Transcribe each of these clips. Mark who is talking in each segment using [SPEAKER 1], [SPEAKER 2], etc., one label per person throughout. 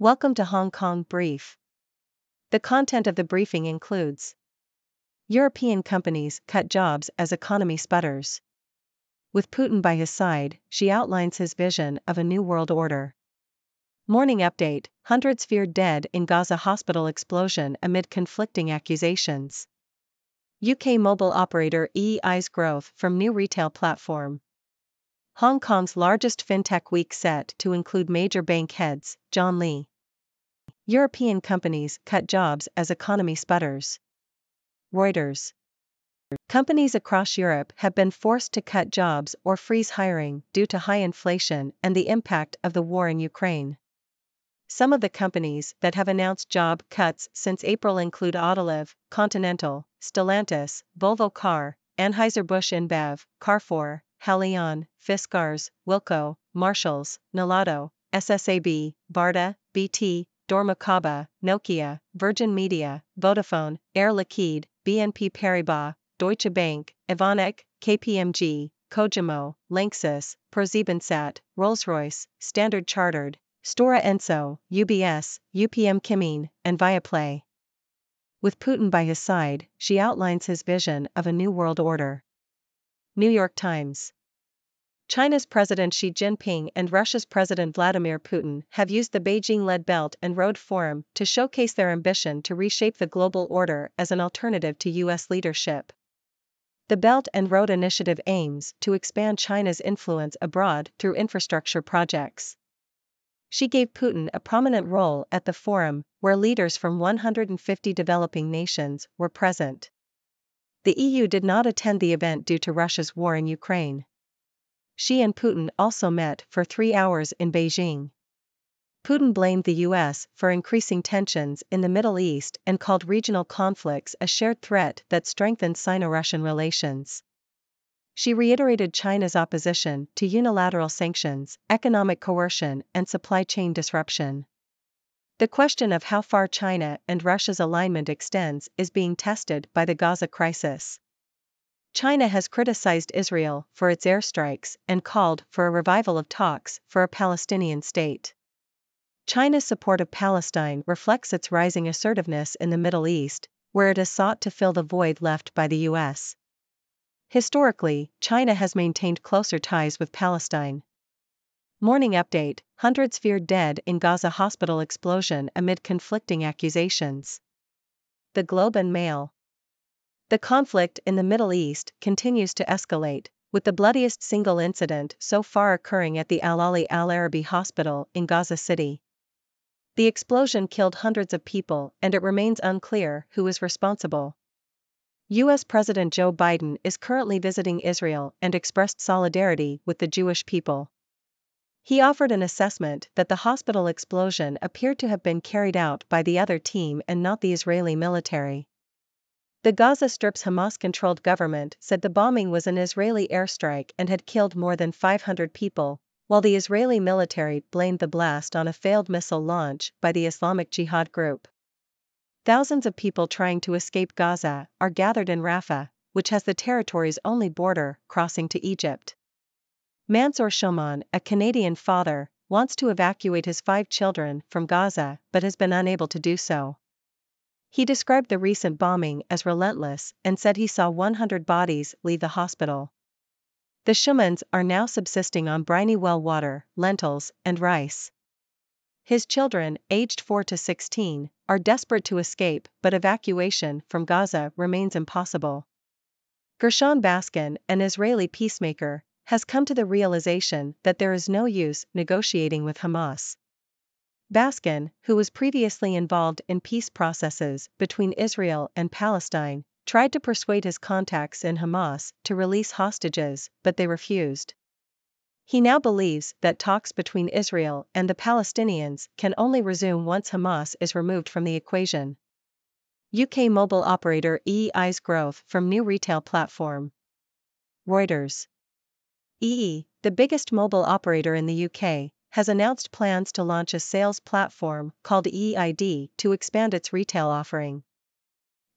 [SPEAKER 1] Welcome to Hong Kong Brief. The content of the briefing includes European companies cut jobs as economy sputters. With Putin by his side, she outlines his vision of a new world order. Morning update Hundreds feared dead in Gaza hospital explosion amid conflicting accusations. UK mobile operator EEI's growth from new retail platform. Hong Kong's largest fintech week set to include major bank heads, John Lee. European companies cut jobs as economy sputters. Reuters. Companies across Europe have been forced to cut jobs or freeze hiring due to high inflation and the impact of the war in Ukraine. Some of the companies that have announced job cuts since April include Autoliv, Continental, Stellantis, Volvo Car, Anheuser-Busch InBev, Carrefour, Helion, Fiskars, Wilco, Marshalls, Nalato, SSAB, Barda, BT, Dormakaba, Nokia, Virgin Media, Vodafone, Air Liquide, BNP Paribas, Deutsche Bank, Evonik, KPMG, Kojimo, Linksys, ProSiebenSat, Rolls-Royce, Standard Chartered, Stora Enso, UBS, UPM Kimin, and Viaplay. With Putin by his side, she outlines his vision of a new world order. New York Times China's President Xi Jinping and Russia's President Vladimir Putin have used the Beijing led Belt and Road Forum to showcase their ambition to reshape the global order as an alternative to U.S. leadership. The Belt and Road Initiative aims to expand China's influence abroad through infrastructure projects. She gave Putin a prominent role at the forum, where leaders from 150 developing nations were present. The EU did not attend the event due to Russia's war in Ukraine she and Putin also met for three hours in Beijing. Putin blamed the U.S. for increasing tensions in the Middle East and called regional conflicts a shared threat that strengthens Sino Russian relations. She reiterated China's opposition to unilateral sanctions, economic coercion, and supply chain disruption. The question of how far China and Russia's alignment extends is being tested by the Gaza crisis. China has criticized Israel for its airstrikes and called for a revival of talks for a Palestinian state. China's support of Palestine reflects its rising assertiveness in the Middle East, where it has sought to fill the void left by the U.S. Historically, China has maintained closer ties with Palestine. Morning Update Hundreds feared dead in Gaza hospital explosion amid conflicting accusations. The Globe and Mail the conflict in the Middle East continues to escalate, with the bloodiest single incident so far occurring at the Al Ali Al Arabi Hospital in Gaza City. The explosion killed hundreds of people and it remains unclear who is responsible. U.S. President Joe Biden is currently visiting Israel and expressed solidarity with the Jewish people. He offered an assessment that the hospital explosion appeared to have been carried out by the other team and not the Israeli military. The Gaza Strip's Hamas controlled government said the bombing was an Israeli airstrike and had killed more than 500 people, while the Israeli military blamed the blast on a failed missile launch by the Islamic Jihad group. Thousands of people trying to escape Gaza are gathered in Rafah, which has the territory's only border crossing to Egypt. Mansour Shoman, a Canadian father, wants to evacuate his five children from Gaza but has been unable to do so. He described the recent bombing as relentless and said he saw 100 bodies leave the hospital. The Shumans are now subsisting on briny well water, lentils, and rice. His children, aged 4 to 16, are desperate to escape, but evacuation from Gaza remains impossible. Gershon Baskin, an Israeli peacemaker, has come to the realization that there is no use negotiating with Hamas. Baskin, who was previously involved in peace processes between Israel and Palestine, tried to persuade his contacts in Hamas to release hostages, but they refused. He now believes that talks between Israel and the Palestinians can only resume once Hamas is removed from the equation. UK mobile operator EE eyes growth from new retail platform. Reuters. EE, the biggest mobile operator in the UK, has announced plans to launch a sales platform called EID to expand its retail offering.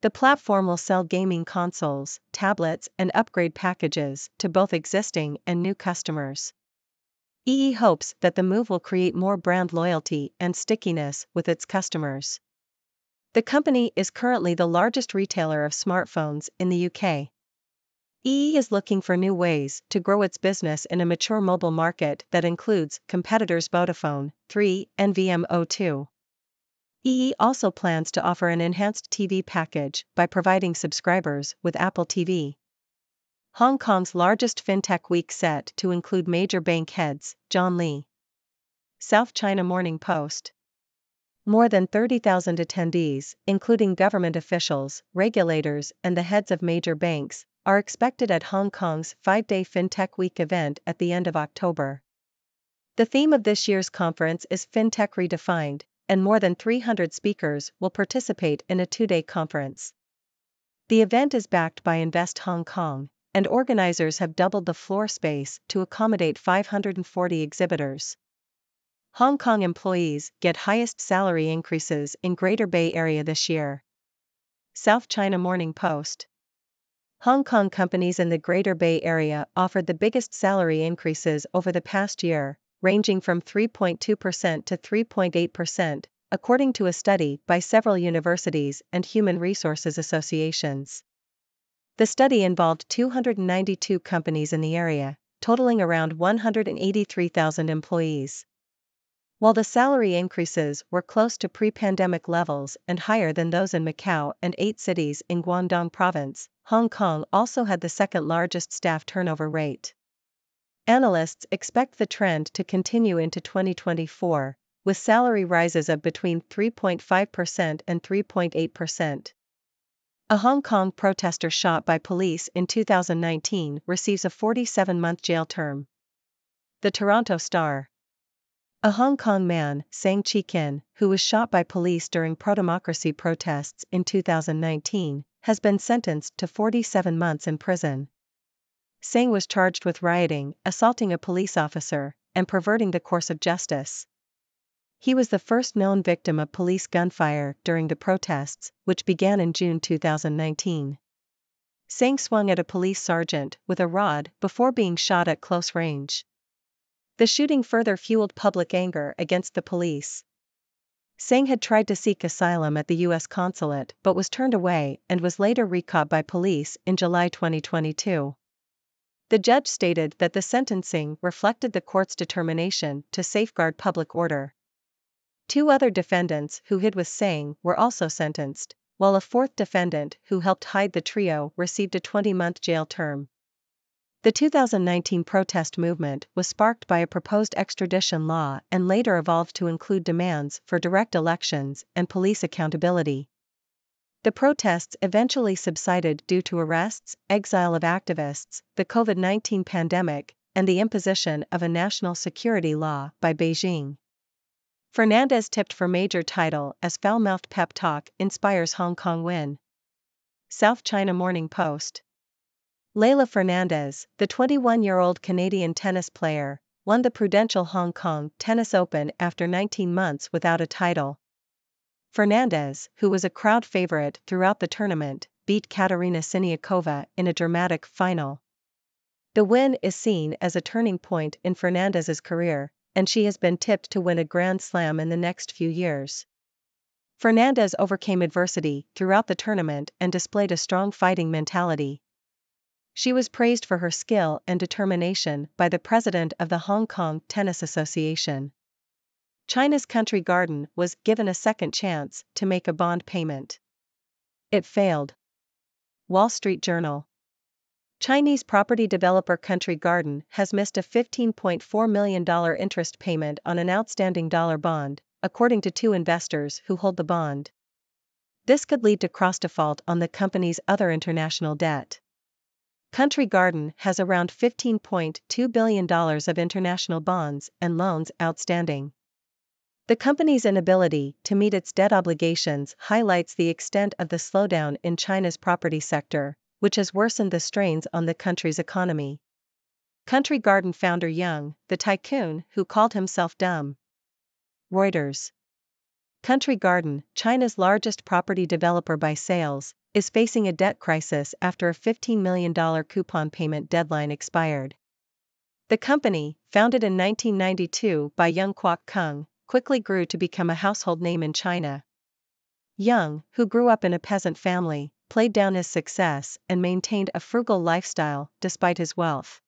[SPEAKER 1] The platform will sell gaming consoles, tablets, and upgrade packages to both existing and new customers. EE hopes that the move will create more brand loyalty and stickiness with its customers. The company is currently the largest retailer of smartphones in the UK. EE is looking for new ways to grow its business in a mature mobile market that includes competitors Vodafone, 3, and VMO2. EE also plans to offer an enhanced TV package by providing subscribers with Apple TV. Hong Kong's largest fintech week set to include major bank heads, John Lee. South China Morning Post. More than 30,000 attendees, including government officials, regulators, and the heads of major banks, are expected at Hong Kong's five day FinTech Week event at the end of October. The theme of this year's conference is FinTech Redefined, and more than 300 speakers will participate in a two day conference. The event is backed by Invest Hong Kong, and organizers have doubled the floor space to accommodate 540 exhibitors. Hong Kong employees get highest salary increases in Greater Bay Area this year. South China Morning Post Hong Kong companies in the Greater Bay Area offered the biggest salary increases over the past year, ranging from 3.2% to 3.8%, according to a study by several universities and human resources associations. The study involved 292 companies in the area, totaling around 183,000 employees. While the salary increases were close to pre pandemic levels and higher than those in Macau and eight cities in Guangdong Province, Hong Kong also had the second largest staff turnover rate. Analysts expect the trend to continue into 2024, with salary rises of between 3.5% and 3.8%. A Hong Kong protester shot by police in 2019 receives a 47 month jail term. The Toronto Star a Hong Kong man, Sang Chi Kin, who was shot by police during pro democracy protests in 2019, has been sentenced to 47 months in prison. Sang was charged with rioting, assaulting a police officer, and perverting the course of justice. He was the first known victim of police gunfire during the protests, which began in June 2019. Sang swung at a police sergeant with a rod before being shot at close range. The shooting further fueled public anger against the police. Singh had tried to seek asylum at the U.S. consulate but was turned away and was later recaught by police in July 2022. The judge stated that the sentencing reflected the court's determination to safeguard public order. Two other defendants who hid with Singh were also sentenced, while a fourth defendant who helped hide the trio received a 20 month jail term. The 2019 protest movement was sparked by a proposed extradition law and later evolved to include demands for direct elections and police accountability. The protests eventually subsided due to arrests, exile of activists, the COVID 19 pandemic, and the imposition of a national security law by Beijing. Fernandez tipped for major title as foul mouthed pep talk inspires Hong Kong win. South China Morning Post Layla Fernandez, the 21 year old Canadian tennis player, won the Prudential Hong Kong Tennis Open after 19 months without a title. Fernandez, who was a crowd favorite throughout the tournament, beat Katerina Siniakova in a dramatic final. The win is seen as a turning point in Fernandez's career, and she has been tipped to win a Grand Slam in the next few years. Fernandez overcame adversity throughout the tournament and displayed a strong fighting mentality. She was praised for her skill and determination by the president of the Hong Kong Tennis Association. China's Country Garden was given a second chance to make a bond payment. It failed. Wall Street Journal. Chinese property developer Country Garden has missed a $15.4 million interest payment on an outstanding dollar bond, according to two investors who hold the bond. This could lead to cross default on the company's other international debt. Country Garden has around $15.2 billion of international bonds and loans outstanding. The company's inability to meet its debt obligations highlights the extent of the slowdown in China's property sector, which has worsened the strains on the country's economy. Country Garden founder Young, the tycoon who called himself dumb. Reuters. Country Garden, China's largest property developer by sales, is facing a debt crisis after a $15 million coupon payment deadline expired. The company, founded in 1992 by Young Kwok Kung, quickly grew to become a household name in China. Young, who grew up in a peasant family, played down his success and maintained a frugal lifestyle despite his wealth.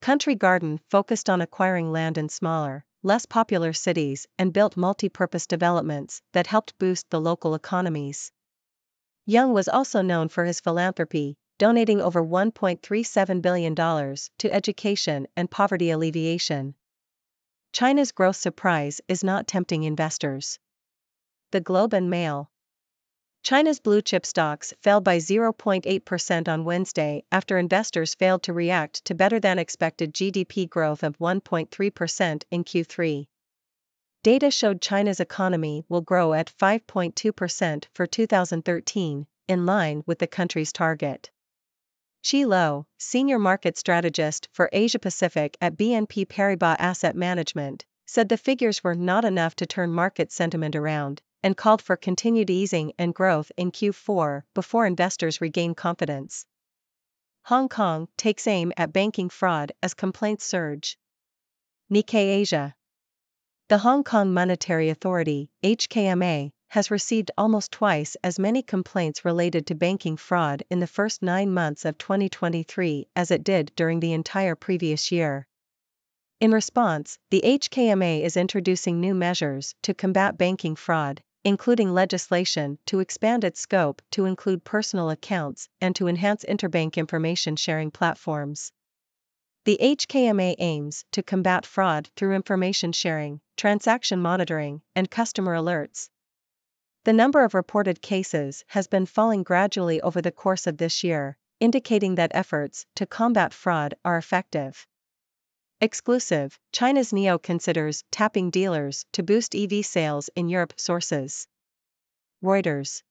[SPEAKER 1] Country Garden focused on acquiring land in smaller, less popular cities and built multi-purpose developments that helped boost the local economies. Young was also known for his philanthropy, donating over $1.37 billion to education and poverty alleviation. China's growth surprise is not tempting investors. The Globe and Mail. China's blue chip stocks fell by 0.8% on Wednesday after investors failed to react to better than expected GDP growth of 1.3% in Q3. Data showed China's economy will grow at 5.2% for 2013, in line with the country's target. Chi Lo, senior market strategist for Asia Pacific at BNP Paribas Asset Management, said the figures were not enough to turn market sentiment around and called for continued easing and growth in Q4 before investors regain confidence. Hong Kong takes aim at banking fraud as complaints surge. Nikkei Asia the Hong Kong Monetary Authority, HKMA, has received almost twice as many complaints related to banking fraud in the first nine months of 2023 as it did during the entire previous year. In response, the HKMA is introducing new measures to combat banking fraud, including legislation to expand its scope to include personal accounts and to enhance interbank information sharing platforms. The HKMA aims to combat fraud through information sharing, transaction monitoring, and customer alerts. The number of reported cases has been falling gradually over the course of this year, indicating that efforts to combat fraud are effective. Exclusive China's NEO considers tapping dealers to boost EV sales in Europe sources. Reuters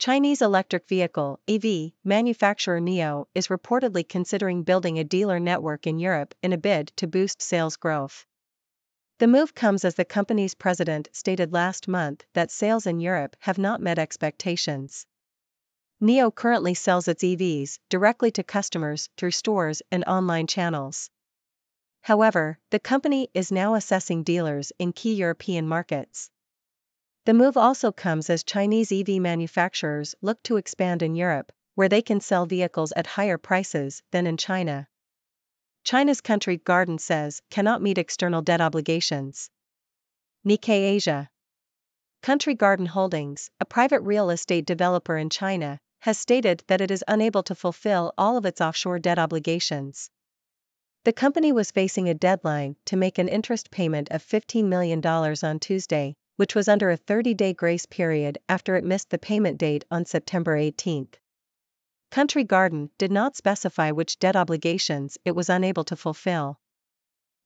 [SPEAKER 1] Chinese electric vehicle EV manufacturer NEO is reportedly considering building a dealer network in Europe in a bid to boost sales growth. The move comes as the company's president stated last month that sales in Europe have not met expectations. NEO currently sells its EVs directly to customers through stores and online channels. However, the company is now assessing dealers in key European markets. The move also comes as Chinese EV manufacturers look to expand in Europe, where they can sell vehicles at higher prices than in China. China's country garden says cannot meet external debt obligations. Nikkei Asia. Country Garden Holdings, a private real estate developer in China, has stated that it is unable to fulfill all of its offshore debt obligations. The company was facing a deadline to make an interest payment of $15 million on Tuesday, which was under a 30 day grace period after it missed the payment date on September 18. Country Garden did not specify which debt obligations it was unable to fulfill.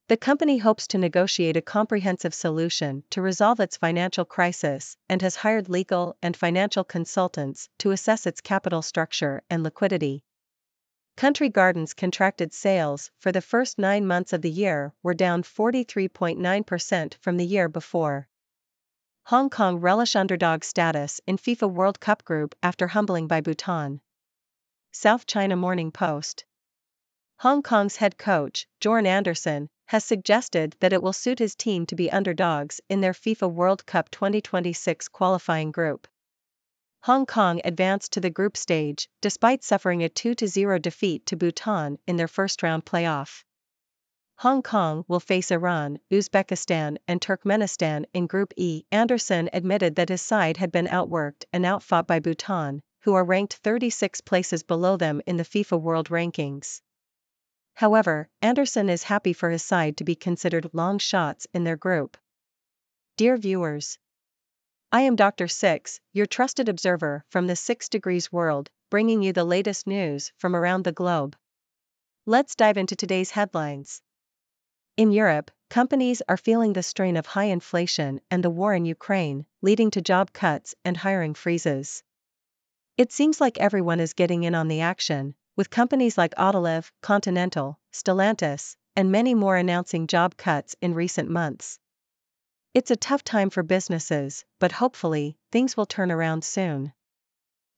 [SPEAKER 1] The company hopes to negotiate a comprehensive solution to resolve its financial crisis and has hired legal and financial consultants to assess its capital structure and liquidity. Country Gardens contracted sales for the first nine months of the year were down 43.9% from the year before. Hong Kong relish underdog status in FIFA World Cup group after humbling by Bhutan. South China Morning Post. Hong Kong's head coach, Jorn Anderson, has suggested that it will suit his team to be underdogs in their FIFA World Cup 2026 qualifying group. Hong Kong advanced to the group stage despite suffering a 2 0 defeat to Bhutan in their first round playoff. Hong Kong will face Iran, Uzbekistan, and Turkmenistan in Group E. Anderson admitted that his side had been outworked and outfought by Bhutan, who are ranked 36 places below them in the FIFA World Rankings. However, Anderson is happy for his side to be considered long shots in their group. Dear viewers, I am Dr. Six, your trusted observer from the Six Degrees World, bringing you the latest news from around the globe. Let's dive into today's headlines. In Europe, companies are feeling the strain of high inflation and the war in Ukraine, leading to job cuts and hiring freezes. It seems like everyone is getting in on the action, with companies like Autoliv, Continental, Stellantis, and many more announcing job cuts in recent months. It's a tough time for businesses, but hopefully, things will turn around soon.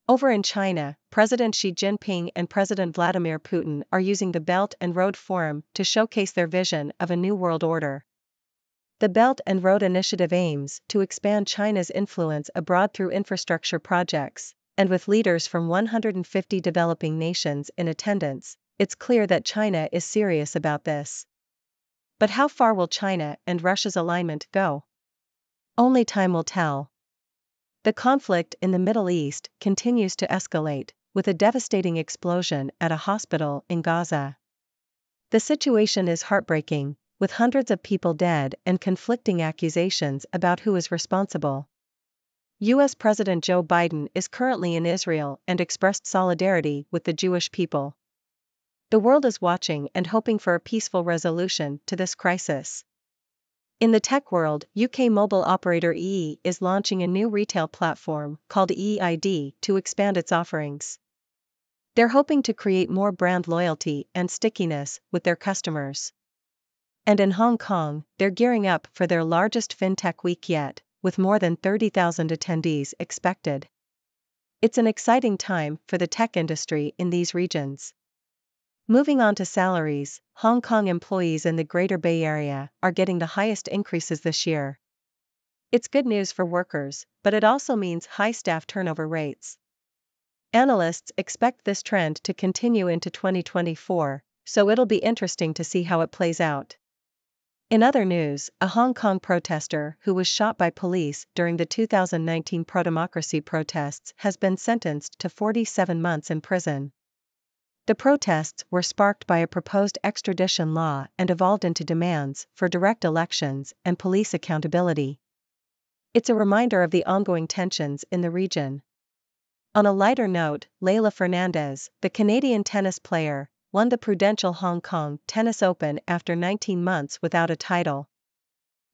[SPEAKER 1] Over in China, President Xi Jinping and President Vladimir Putin are using the Belt and Road Forum to showcase their vision of a new world order. The Belt and Road Initiative aims to expand China's influence abroad through infrastructure projects, and with leaders from 150 developing nations in attendance, it's clear that China is serious about this. But how far will China and Russia's alignment go? Only time will tell. The conflict in the Middle East continues to escalate, with a devastating explosion at a hospital in Gaza. The situation is heartbreaking, with hundreds of people dead and conflicting accusations about who is responsible. U.S. President Joe Biden is currently in Israel and expressed solidarity with the Jewish people. The world is watching and hoping for a peaceful resolution to this crisis. In the tech world, UK mobile operator EE is launching a new retail platform called EID to expand its offerings. They're hoping to create more brand loyalty and stickiness with their customers. And in Hong Kong, they're gearing up for their largest FinTech week yet, with more than 30,000 attendees expected. It's an exciting time for the tech industry in these regions. Moving on to salaries, Hong Kong employees in the Greater Bay Area are getting the highest increases this year. It's good news for workers, but it also means high staff turnover rates. Analysts expect this trend to continue into 2024, so it'll be interesting to see how it plays out. In other news, a Hong Kong protester who was shot by police during the 2019 pro democracy protests has been sentenced to 47 months in prison. The protests were sparked by a proposed extradition law and evolved into demands for direct elections and police accountability. It's a reminder of the ongoing tensions in the region. On a lighter note, Leila Fernandez, the Canadian tennis player, won the Prudential Hong Kong Tennis Open after 19 months without a title.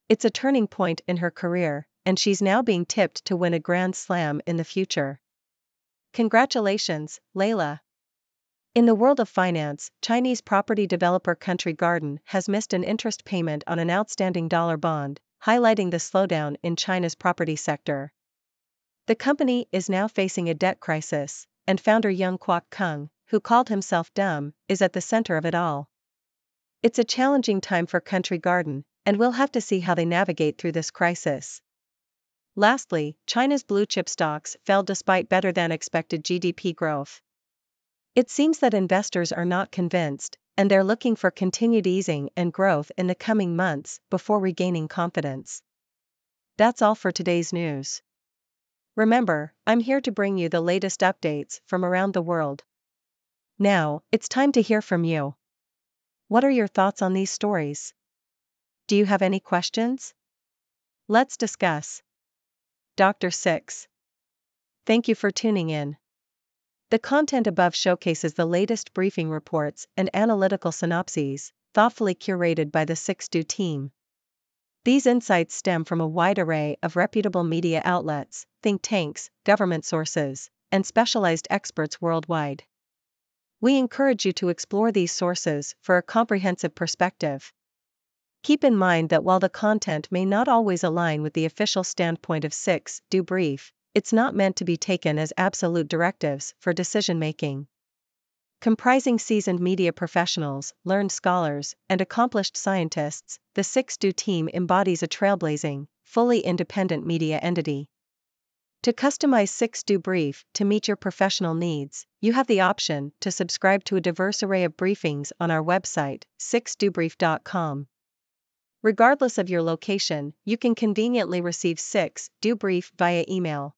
[SPEAKER 1] It's a turning point in her career, and she's now being tipped to win a Grand Slam in the future. Congratulations, Leila. In the world of finance, Chinese property developer Country Garden has missed an interest payment on an outstanding dollar bond, highlighting the slowdown in China's property sector. The company is now facing a debt crisis, and founder Young Kwok Kung, who called himself dumb, is at the center of it all. It's a challenging time for Country Garden, and we'll have to see how they navigate through this crisis. Lastly, China's blue chip stocks fell despite better than expected GDP growth. It seems that investors are not convinced, and they're looking for continued easing and growth in the coming months before regaining confidence. That's all for today's news. Remember, I'm here to bring you the latest updates from around the world. Now, it's time to hear from you. What are your thoughts on these stories? Do you have any questions? Let's discuss. Dr. 6. Thank you for tuning in. The content above showcases the latest briefing reports and analytical synopses, thoughtfully curated by the 6DO team. These insights stem from a wide array of reputable media outlets, think tanks, government sources, and specialized experts worldwide. We encourage you to explore these sources for a comprehensive perspective. Keep in mind that while the content may not always align with the official standpoint of 6 Do Brief, it's not meant to be taken as absolute directives for decision making. Comprising seasoned media professionals, learned scholars, and accomplished scientists, the 6DO team embodies a trailblazing, fully independent media entity. To customize 6DO Brief to meet your professional needs, you have the option to subscribe to a diverse array of briefings on our website, SixDoBrief.com. Regardless of your location, you can conveniently receive 6 Do Brief via email.